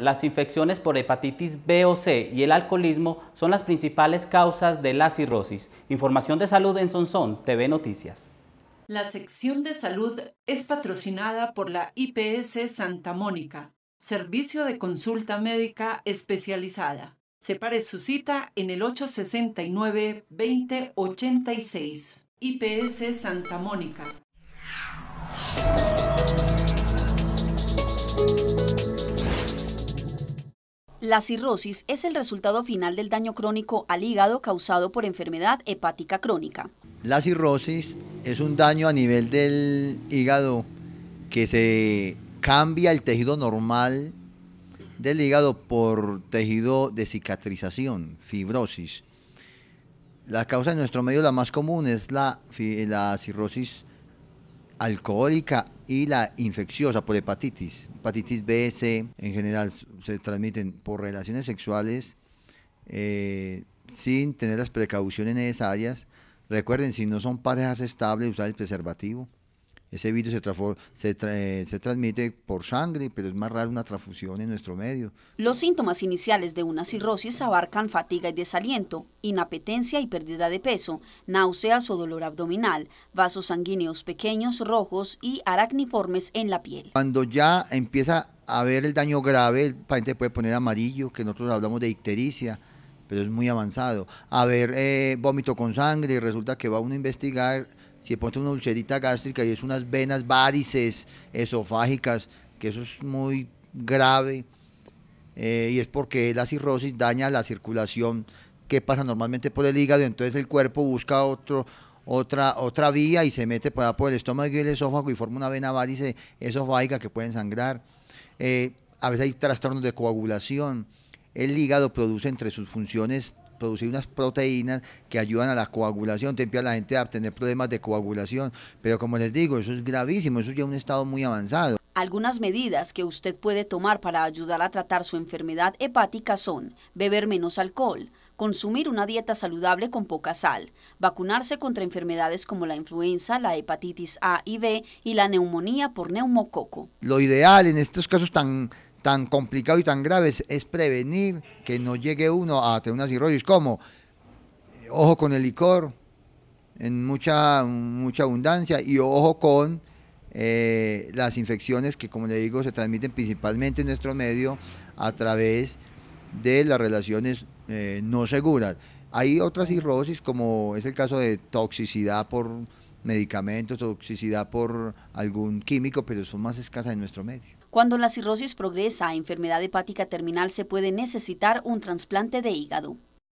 Las infecciones por hepatitis B o C y el alcoholismo son las principales causas de la cirrosis. Información de salud en Sonsón, TV Noticias. La sección de salud es patrocinada por la IPS Santa Mónica, servicio de consulta médica especializada. Separe su cita en el 869-2086. IPS Santa Mónica. La cirrosis es el resultado final del daño crónico al hígado causado por enfermedad hepática crónica. La cirrosis es un daño a nivel del hígado que se cambia el tejido normal del hígado por tejido de cicatrización, fibrosis. La causa en nuestro medio, la más común, es la, la cirrosis alcohólica y la infecciosa por hepatitis. Hepatitis B, C, en general se transmiten por relaciones sexuales eh, sin tener las precauciones necesarias. Recuerden, si no son parejas estables, usar el preservativo. Ese virus se, eh, se, transmite por sangre, pero es más raro una transfusión en nuestro medio. Los síntomas iniciales de una cirrosis abarcan fatiga y desaliento, inapetencia y pérdida de peso, náuseas o dolor abdominal, vasos sanguíneos pequeños, rojos y aracniformes en la piel. Cuando ya empieza a haber el daño grave, el paciente puede poner amarillo, que nosotros hablamos de ictericia, pero es muy avanzado. A ver, eh, vómito con sangre, y resulta que va uno a investigar si pone una ulcerita gástrica y es unas venas várices esofágicas, que eso es muy grave, eh, y es porque la cirrosis daña la circulación que pasa normalmente por el hígado, entonces el cuerpo busca otro, otra, otra vía y se mete por, el estómago y el esófago y forma una vena varice esofágica que puede sangrar. Eh, a veces hay trastornos de coagulación el hígado produce entre sus funciones producir unas proteínas que ayudan a la coagulación, te a la gente a tener problemas de coagulación, pero como les digo, eso es gravísimo, eso ya un estado muy avanzado. Algunas medidas que usted puede tomar para ayudar a tratar su enfermedad hepática son beber menos alcohol, consumir una dieta saludable con poca sal, vacunarse contra enfermedades como la influenza, la hepatitis A y B y la neumonía por neumococo. Lo ideal en estos casos tan tan complicado y tan graves, es, prevenir que no llegue uno a tener una cirrosis como eh, ojo con el licor en mucha, mucha abundancia y ojo con eh, las infecciones que, como le digo, se transmiten principalmente en nuestro medio a través de las relaciones eh, no seguras. Hay otras cirrosis, como es el caso de toxicidad por medicamentos, toxicidad por algún químico, pero son más escasas en nuestro medio. Cuando la cirrosis progresa a enfermedad hepática terminal se puede necesitar un trasplante de hígado.